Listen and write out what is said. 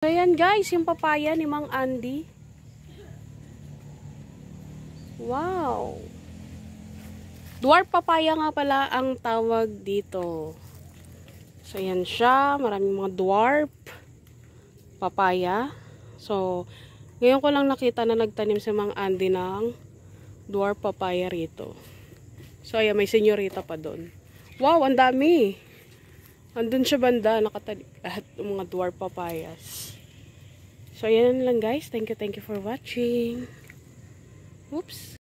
Ayan guys, yung papaya ni Mang Andy. Wow! Dwarf papaya nga pala ang tawag dito. So, ayan siya. Maraming mga dwarf papaya. So, ngayon ko lang nakita na nagtanim si Mang Andy ng dwarf papaya rito. So, ayan, may senyorita pa doon. Wow, ang dami! Andun siya banda, nakatalik lahat ng mga dwarf papayas. So, ayan lang guys. Thank you, thank you for watching. Oops!